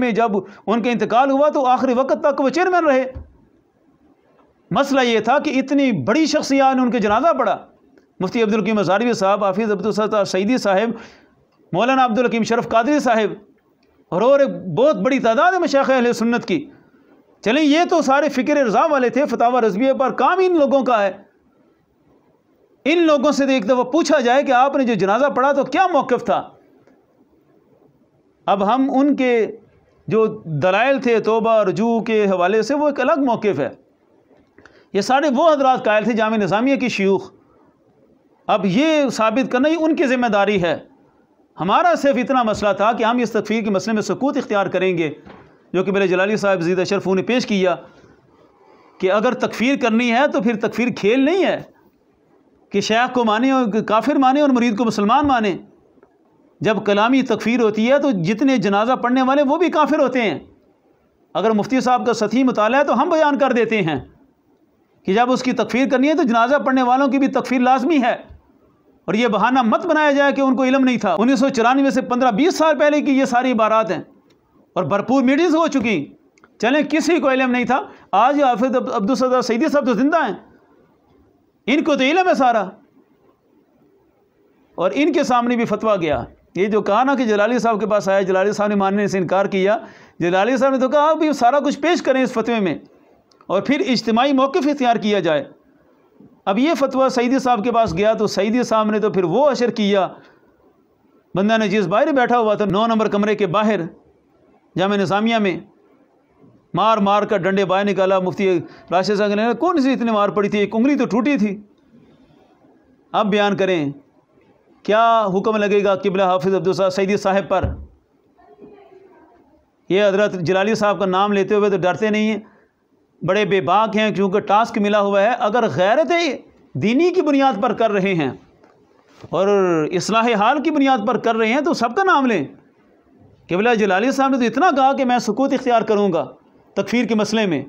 में जब उनका इंतकाल हुआ तो आखिरी वक्त तक वो चेयरमैन रहे मसला ये था कि इतनी बड़ी शख्सियात ने उनके जनाजा पड़ा मुफ्ती अब्दुलकीम मजारवी साहब हाफिज़ अब्दुल सईदी साहब मौलाना अब्दुल शरफ कादरी साहब और और एक बहुत बड़ी तादाद है मशाख अहल सुन्नत की चले ये तो सारे फ़िक्र रज़ा वाले थे फतावा रजबिया पर काम इन लोगों का है इन लोगों से एक दफ़ा तो पूछा जाए कि आपने जो जनाजा पढ़ा तो क्या मौक़ था अब हम उनके जो दलाइल थे तोबा रजू के हवाले से वो एक अलग मौक़ है ये सारे वो हजरात कायल थे जाम नज़ामिया की शयूख अब ये साबित करना ही उनकी ज़िम्मेदारी है हमारा सिर्फ इतना मसला था कि हम इस तकफीर के मसले में सकूत इख्तियार करेंगे जो कि मेरे जलाली साहब जीद अशरफू ने पेश किया कि अगर तकफीर करनी है तो फिर तकफीर खेल नहीं है कि शेख को माने और काफिर माने और मरीद को मुसलमान माने जब कलामी तकफीर होती है तो जितने जनाजा पढ़ने वाले वो भी काफिर होते हैं अगर मुफ्ती साहब का सती मताल है तो हम बयान कर देते हैं कि जब उसकी तकफीर करनी है तो जनाजा पढ़ने वालों की भी तकफीर लाजमी है और ये बहाना मत बनाया जाए कि उनको इलम नहीं था उन्नीस सौ चौरानवे से पंद्रह बीस साल पहले की ये सारी इबारात हैं और भरपूर मीटिंग्स हो चुकी चलें किसी को इलम नहीं था आज आफिद अब्दुल सदा सईदी साहब तो ज़िंदा हैं इनको तो इलम है सारा और इनके सामने भी फतवा गया ये जो कहा ना कि जलाली साहब के पास आया जलाली साहब ने मानने से इनकार किया जलाली साहब ने तो कहा भी सारा कुछ पेश करें इस फतवे में और फिर इज्तमाही मौक़ इख्तियार किया जाए अब ये फतवा सईदी साहब के पास गया तो सईदी साहब ने तो फिर वो अशर किया बंदा ने जिस बाहर बैठा हुआ था नौ नंबर कमरे के बाहर जाम निज़ामिया में मार मार कर डंडे बाहर निकाला मुफ्ती राशि साहब ने कौन सी इतनी मार पड़ी थी एक उंगली तो टूटी थी अब बयान करें क्या हुक्म लगेगा किबला हाफिज़ अब्दुल सैदी साहब पर यह हजरत जलाली साहब का नाम लेते हुए तो डरते नहीं हैं बड़े बेबाक हैं क्योंकि टास्क मिला हुआ है अगर गैरत दीनी की बुनियाद पर कर रहे हैं और इसलाह हाल की बुनियाद पर कर रहे हैं तो सबका नाम लें किबला जलाली साहब ने तो इतना कहा कि मैं सुकूत इख्तियार करूँगा तकफीर के मसले में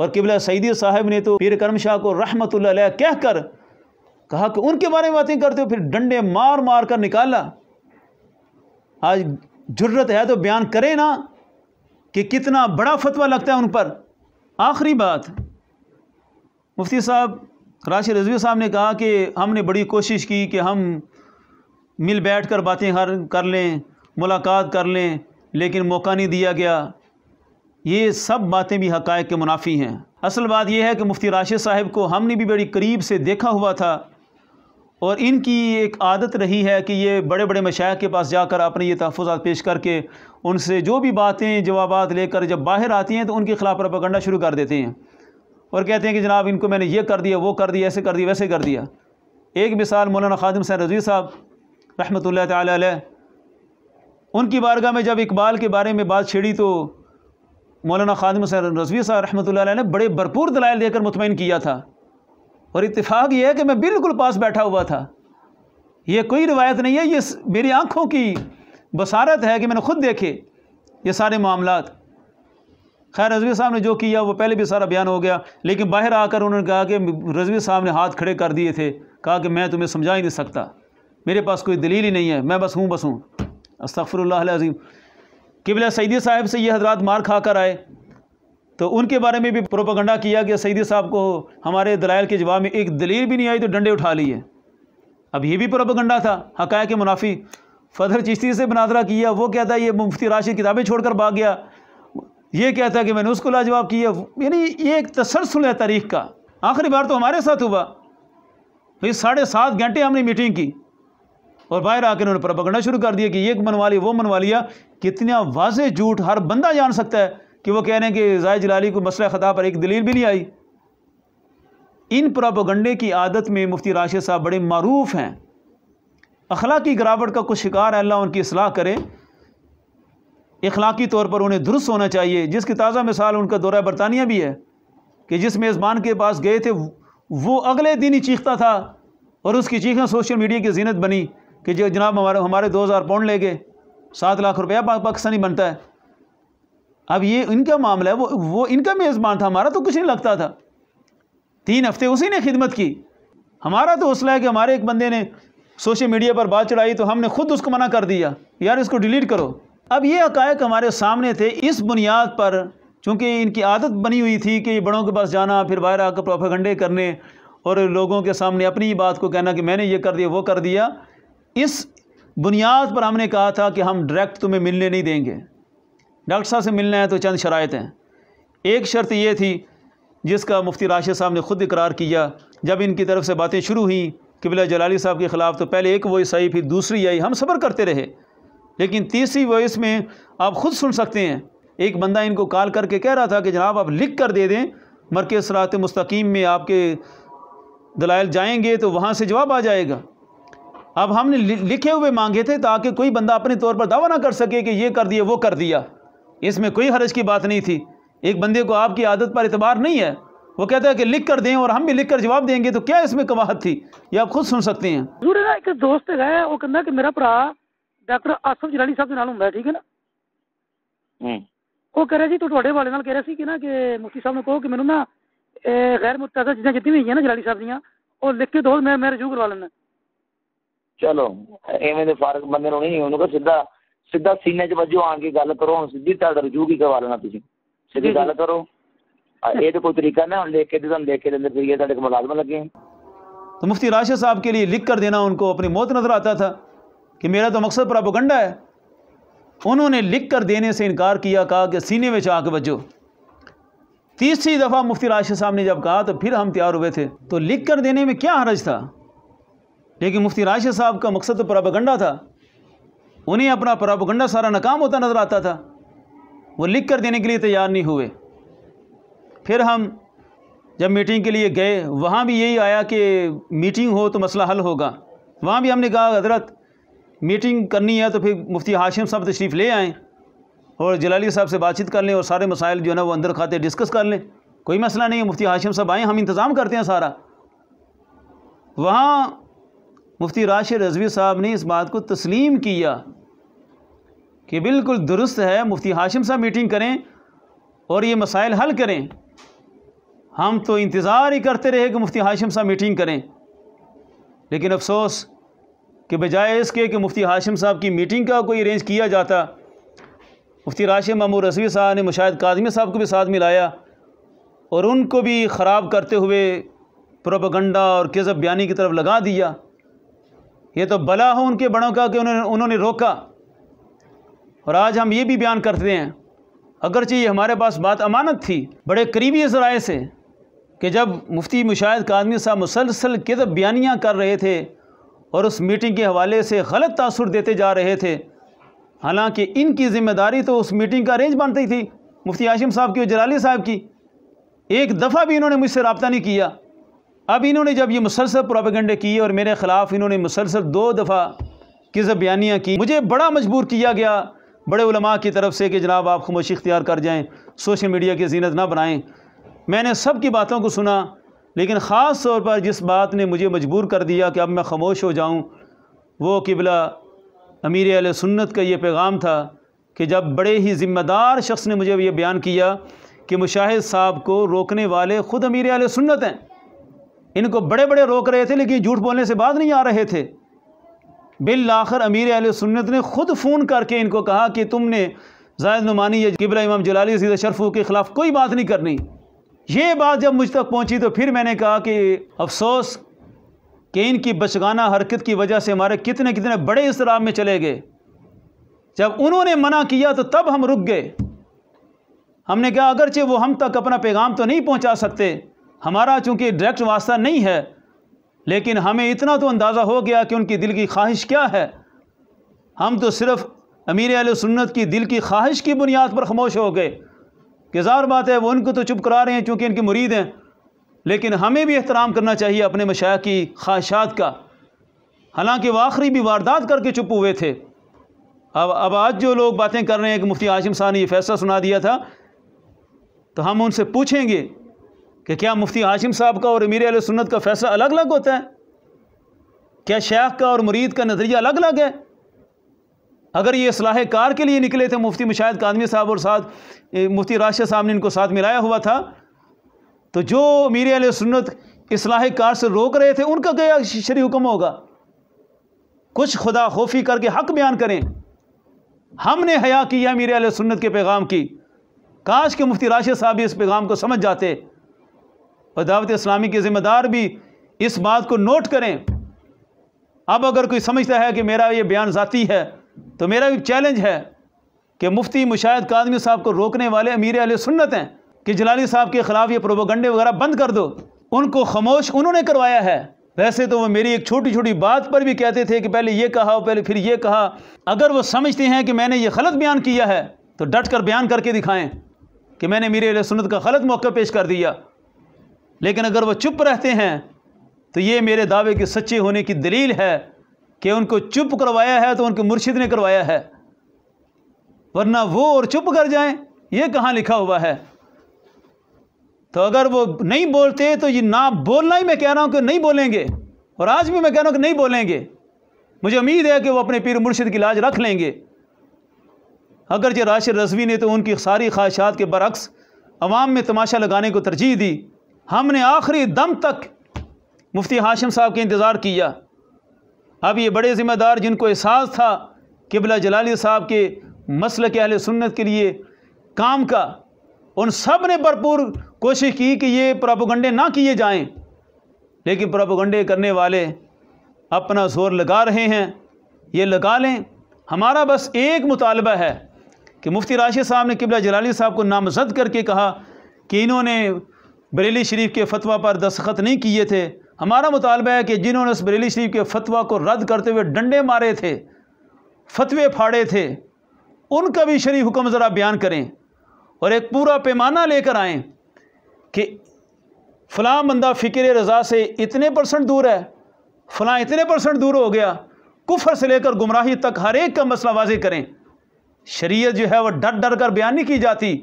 और किबला सईदी साहब ने तो पीर करम शाह को रहमत कह कर कहा कि उनके बारे में बातें करते हो फिर डंडे मार मार कर निकाला आज जरूरत है तो बयान करें ना कि कितना बड़ा फतवा लगता है उन पर आखिरी बात मुफ्ती साहब राशि रजवी साहब ने कहा कि हमने बड़ी कोशिश की कि हम मिल बैठ कर बातें हर कर लें मुलाकात कर लें लेकिन मौका नहीं दिया गया ये सब बातें भी हक़ के मुनाफी हैं असल बात यह है कि मुफ्ती राशिद साहब को हमने भी बड़ी करीब से देखा हुआ था और इनकी एक आदत रही है कि ये बड़े बड़े मशाह के पास जाकर अपने ये तहफ़ात पेश करके उनसे जो भी बातें जवाब लेकर जब बाहर आती हैं तो उनके ख़िलाफ़ रपकंडा शुरू कर देते हैं और कहते हैं कि जनाब इनको मैंने ये कर दिया वो कर दिया ऐसे कर दिया वैसे कर दिया एक मिसाल मौलाना खादम सैन रजी साहब रहमत ला उनकी बारगाह में जब इकबाल के बारे में बात छिड़ी तो मौलाना खादिम हुसैन रजवी साहब रहमत ने बड़े भरपूर दलाइल देकर मुतमिन किया था और इतफ़ाक़ यह है कि मैं बिल्कुल पास बैठा हुआ था यह कोई रिवायत नहीं है ये मेरी आँखों की बसारत है कि मैंने खुद देखे ये सारे मामला खैर रजवी साहब ने जो किया वो पहले भी सारा बयान हो गया लेकिन बाहर आकर उन्होंने कहा कि रजवी साहब ने हाथ खड़े कर दिए थे कहा कि मैं तुम्हें समझा ही नहीं सकता मेरे पास कोई दलील ही नहीं है मैं बस हूँ बस हूँ अस्तफ़रल्ला अज़ीम किबला सईदी साहब से ये हजरात मार खा कर आए तो उनके बारे में भी प्रोपागंडा किया कि सईदी साहब को हमारे दलाइल के जवाब में एक दलील भी नहीं आई तो डंडे उठा लिए अब ये भी प्रोपागंडा था हक़ के मुनाफी फदर चिश्ती से बनादरा किया वो कहता है ये मुफ्ती राशि किताबें छोड़कर भाग गया ये कहता कि मैंने उसको लाजवाब किया यानी ये एक तसलसल है तारीख का आखिरी बार तो हमारे साथ हुआ भाई साढ़े सात घंटे हमने मीटिंग की और बाहर आकर उन्होंने पर शुरू कर दिया कि ये मनवा लिया वो मनवा लिया कितना वाज झूठ हर बंदा जान सकता है कि वो कह रहे हैं कि ज़ाय जलाली को मसला ख़ता पर एक दलील भी नहीं आई इन प्रोपोगंडे की आदत में मुफ्ती राशिद साहब बड़े मरूफ हैं अखला की गिरावट का कुछ शिकार है अल्लाह उनकी असलाह करे इखलाकी तौर पर उन्हें दुरुस्त होना चाहिए जिसकी ताज़ा मिसाल उनका दौरा बरतानिया भी है कि जिस मेज़बान के पास गए थे वो अगले दिन ही चीखता था और उसकी चीखें सोशल मीडिया की जीनत बनी कि जो जनाब हमारे हमारे दो हज़ार पौंड ले गए सात लाख रुपया पाकिस्तानी बनता है अब ये इनका मामला है वो वो इनका मेज़बान था हमारा तो कुछ नहीं लगता था तीन हफ्ते उसी ने खिदमत की हमारा तो हौसला है कि हमारे एक बंदे ने सोशल मीडिया पर बात चढ़ाई तो हमने खुद उसको मना कर दिया यार इसको डिलीट करो अब ये हकायक हमारे सामने थे इस बुनियाद पर चूँकि इनकी आदत बनी हुई थी कि बड़ों के पास जाना फिर बाहर आकर प्रोपागंडे करने और लोगों के सामने अपनी ही बात को कहना कि मैंने ये कर दिया वो कर दिया इस बुनियाद पर हमने कहा था कि हम डायरेक्ट तुम्हें मिलने नहीं देंगे डॉक्टर साहब से मिलना है तो चंद शरात हैं एक शर्त ये थी जिसका मुफ्ती राशि साहब ने ख़ुद इकरार किया जब इनकी तरफ से बातें शुरू हुई बिला जलाली साहब के ख़िलाफ़ तो पहले एक वॉइस आई फिर दूसरी आई हम सफ़र करते रहे लेकिन तीसरी वॉइस में आप ख़ुद सुन सकते हैं एक बंदा इनको कॉल करके कह रहा था कि जनाब आप लिख कर दे दें मरकज़ सरात मस्तकीम में आपके दलाइल जाएंगे तो वहाँ से जवाब आ जाएगा अब हमने लिखे हुए मांगे थे ताकि कोई बंदा अपने तौर पर दावा ना कर सके कि ये कर दिया वो कर दिया इसमें कोई हरज की बात नहीं थी एक बंदे को आपकी आदत पर एतबार नहीं है वो कहता है कि लिख कर दें और हम भी लिख कर जवाब देंगे तो क्या इसमें कवाहत थी ये आप खुद सुन सकते हैं मेरा एक दोस्त है वो कहना कि मेरा भरा डॉक्टर आसफ ਜਲਾਲੀ साहब ਦੇ ਨਾਲ ਹੁੰਦਾ ਠੀਕ ਹੈ ਨਾ ਹੂੰ ਉਹ ਕਹ ਰਿਹਾ ਜੀ ਤੂੰ ਤੁਹਾਡੇ ਵਾਲੇ ਨਾਲ ਕਹਿ ਰਿਹਾ ਸੀ ਕਿ ਨਾ ਕਿ ਮੁਫਤੀ ਸਾਹਿਬ ਨੂੰ ਕਹੋ ਕਿ ਮੈਨੂੰ ਨਾ ਗੈਰ ਮੁਤਜ਼ਾ ਚੀਜ਼ਾਂ ਜਿੱਤੀ ਹੋਈਆਂ ਨਾ ਜਲਾਲੀ ਸਾਹਿਬ ਦੀਆਂ ਉਹ ਲਿਖ ਕੇ ਦੋ ਮੈਂ ਮੈਂ ਰਜੂ ਕਰਵਾ ਲੈਣਾ चलो एवं ਦੇ बंद ਬੰਦੇ ਨੂੰ ਨਹੀਂ ਉਹਨੂੰ ਕਹੋ ਸਿੱਧਾ ਸਿੱਧਾ ਸੀਨੇ 'ਚ ਵੱਜੋ ਆਣ ਕੇ ਗੱਲ ਕਰੋ ਹੁਣ ਸਿੱਧੀ ਤੁਹਾਡਾ ਰਜੂ ਕੀ ਕਰਵਾ ਲੈਣਾ ਤੁਸੀਂ ਸਿੱਧੀ तो कोई तरीका ना हम लेके के हम देख के अंदर फिर ये मुलाजमा लगे तो मुफ्ती राशि साहब के लिए लिख कर देना उनको अपनी मौत नज़र आता था कि मेरा तो मकसद प्रापोगंडा है उन्होंने लिख कर देने से इनकार किया कहा कि सीने में चाक बजो तीसरी दफ़ा मुफ्ती राशि साहब ने जब कहा तो फिर हम तैयार हुए थे तो लिख कर देने में क्या हरज था लेकिन मुफ्ती राशि साहब का मकसद तो प्रापगंडा था उन्हें अपना प्रापगंडा सारा नाकाम होता नज़र आता था वो लिख कर देने के लिए तैयार नहीं हुए फिर हम जब मीटिंग के लिए गए वहाँ भी यही आया कि मीटिंग हो तो मसला हल होगा वहाँ भी हमने कहा हजरत मीटिंग करनी है तो फिर मुफ्ती हाशिम साहब तशरीफ़ ले आएँ और जलाली साहब से बातचीत कर लें और सारे मसाइल जो है ना वो अंदर खाते डिस्कस कर लें कोई मसला नहीं है मुफ्ती हाशिम साहब आएँ हम इंतज़ाम करते हैं सारा वहाँ मुफ्ती राशिद रजवी साहब ने इस बात को तस्लीम किया कि बिल्कुल दुरुस्त है मुफ्ती हाशिम साहब मीटिंग करें और ये मसाइल हल करें हम तो इंतज़ार ही करते रहे कि मुफ्ती हाशिम साहब मीटिंग करें लेकिन अफसोस कि बजाय इसके कि मुफ्ती हाशिम साहब की मीटिंग का कोई अरेंज किया जाता मुफ्ती राशि ममू रसवी साहब ने मुशाहिद कादमी साहब को भी साथ मिलाया और उनको भी ख़राब करते हुए प्रोपागंडा और केज़ब बयानी की तरफ लगा दिया ये तो भला हो उनके बड़ों का कि उन्होंने उन्होंने रोका और आज हम ये भी बयान करते हैं अगर ये हमारे पास बात अमानत थी बड़े करीबी जराए से कि जब मुफ्ती मुशाहिद कादमी साहब मुसलसल किद बयानियाँ कर रहे थे और उस मीटिंग के हवाले से गलत तासर देते जा रहे थे हालांकि इनकी ज़िम्मेदारी तो उस मीटिंग का अरेंज बनती थी मुफ्ती आशिम साहब की और जलाली साहब की एक दफ़ा भी इन्होंने मुझसे रबता नहीं किया अब इन्होंने जब ये मुसलसल प्रोपेगेंडे किए और मेरे ख़िलाफ़ इन्होंने मुसलसल दो दफ़ा किसब बयानियाँ की मुझे बड़ा मजबूर किया गया बड़े उलमा की तरफ से कि जनाब आप खामोशी इख्तियार कर जाएँ सोशल मीडिया की जीनत ना बनाएँ मैंने सब की बातों को सुना लेकिन ख़ास तौर पर जिस बात ने मुझे मजबूर कर दिया कि अब मैं खामोश हो जाऊँ वो किबला अमीर अल सुन्नत का ये पैगाम था कि जब बड़े ही ज़िम्मेदार शख्स ने मुझे ये बयान किया कि मुशाहिद साहब को रोकने वाले ख़ुद अमीर अल सुन्नत हैं इनको बड़े बड़े रोक रहे थे लेकिन झूठ बोलने से बात नहीं आ रहे थे बिल आखिर अमीर अल सुन्नत ने खुद फ़ोन करके इनको कहा कि तुमने जायद नुमानी या किबला इमाम जलाली शरफू के ख़िलाफ़ कोई बात नहीं करनी ये बात जब मुझ तक पहुँची तो फिर मैंने कहा कि अफसोस कि इनकी बचगाना हरकत की वजह से हमारे कितने कितने बड़े इसराब में चले गए जब उन्होंने मना किया तो तब हम रुक गए हमने कहा अगरचे वो हम तक अपना पैगाम तो नहीं पहुँचा सकते हमारा चूँकि डायरेक्ट वास्ता नहीं है लेकिन हमें इतना तो अंदाज़ा हो गया कि उनकी दिल की ख्वाहिश क्या है हम तो सिर्फ अमीर आल सुन्नत की दिल की ख्वाहिश की बुनियाद पर खामोश हो गए गज़ार बात है वो उनको तो चुप करा रहे हैं चूँकि इनके मुरीद हैं लेकिन हमें भी एहतराम करना चाहिए अपने मशा की ख्वाहिशात का हालांकि वह आखिरी भी वारदात करके चुप हुए थे अब अब आज जो लोग बातें कर रहे हैं कि मुफ्ती आशिम शाह ने यह फैसला सुना दिया था तो हम उनसे पूछेंगे कि क्या मुफ्ती हाशिम साहब का और अमीर सुन्नत का फ़ैसला अलग अलग होता है क्या शेख का और मुरीद का नज़रिया अलग अलग है अगर ये असलाह कार के लिए निकले थे मुफ्ती मुशाहिद कादमी साहब और साथ मुफ्ती राशि साहब ने इनको साथ मिलाया हुआ था तो जो अमीर सुन्नत इसलाह कार से रोक रहे थे उनका क्या शरी हुक्म होगा कुछ खुदा खोफी करके हक बयान करें हमने हया किया है मेरे सुन्नत के पैगाम की काश के मुफ्ती राशि साहब भी इस पैगाम को समझ जाते और दावत इस्लामी के ज़िम्मेदार भी इस बात को नोट करें अब अगर कोई समझता है कि मेरा ये बयान ज़ाती है तो मेरा भी चैलेंज है कि मुफ्ती मुशाहिद कादमी साहब को रोकने वाले अमीर अल सुन्नत हैं कि जलाली साहब के ख़िलाफ़ ये प्रोपोगंडे वगैरह बंद कर दो उनको खामोश उन्होंने करवाया है वैसे तो वो मेरी एक छोटी छोटी बात पर भी कहते थे कि पहले ये कहा पहले फिर ये कहा अगर वो समझते हैं कि मैंने ये गलत बयान किया है तो डट कर बयान करके दिखाएं कि मैंने मेरे सुनत का गलत मौका पेश कर दिया लेकिन अगर वह चुप रहते हैं तो ये मेरे दावे के सच्चे होने की दलील है कि उनको चुप करवाया है तो उनके मुर्शिद ने करवाया है वरना वो और चुप कर जाएं ये कहाँ लिखा हुआ है तो अगर वो नहीं बोलते तो ये ना बोलना ही मैं कह रहा हूँ कि नहीं बोलेंगे और आज भी मैं कह रहा हूँ कि नहीं बोलेंगे मुझे उम्मीद है कि वो अपने पीर मुर्शिद की लाज रख लेंगे अगर जो राशि रजवी ने तो उनकी सारी ख्वाहिशात के बरक्स अवाम में तमाशा लगाने को तरजीह दी हमने आखिरी दम तक मुफ्ती हाशिम साहब के इंतज़ार किया अब ये बड़े ज़िम्मेदार जिनको एहसास था किबला जलाली साहब के मसल के अहल सुन्नत के लिए काम का उन सब ने भरपूर कोशिश की कि ये प्रोपोगंडे ना किए जाएं लेकिन प्रोपोगंडे करने वाले अपना जोर लगा रहे हैं ये लगा लें हमारा बस एक मुतालबा है कि मुफ्ती राशिद साहब ने किबला जलाली साहब को नामजद करके कहा कि इन्होंने बरेली शरीफ के फतवा पर दस्तखत नहीं किए थे हमारा मुतालबा है कि जिन्होंने उस बरेली शरीफ के फतवा को रद्द करते हुए डंडे मारे थे फतवे फाड़े थे उनका भी शरी हुक्म ज़रा बयान करें और एक पूरा पैमाना लेकर आएँ कि फ़लाँ बंदा फ़िक्र रज़ा से इतने परसेंट दूर है फ़लाँ इतने परसेंट दूर हो गया कुफर से लेकर गुमराही तक हर एक का मसला वाजे करें शरीयत जो है वह डर डर कर बयान नहीं की जाती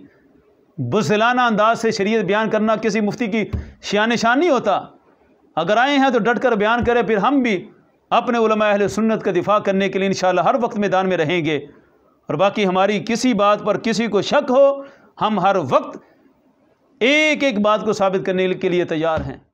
बुजलाना अंदाज से शरीयत बयान करना किसी मुफ्ती की शान शान नहीं होता अगर आए हैं तो डट कर बयान करें फिर हम भी अपने अहल सुन्नत का दिफा करने के लिए इन हर वक्त मैदान में रहेंगे और बाकी हमारी किसी बात पर किसी को शक हो हम हर वक्त एक एक बात को साबित करने के लिए तैयार हैं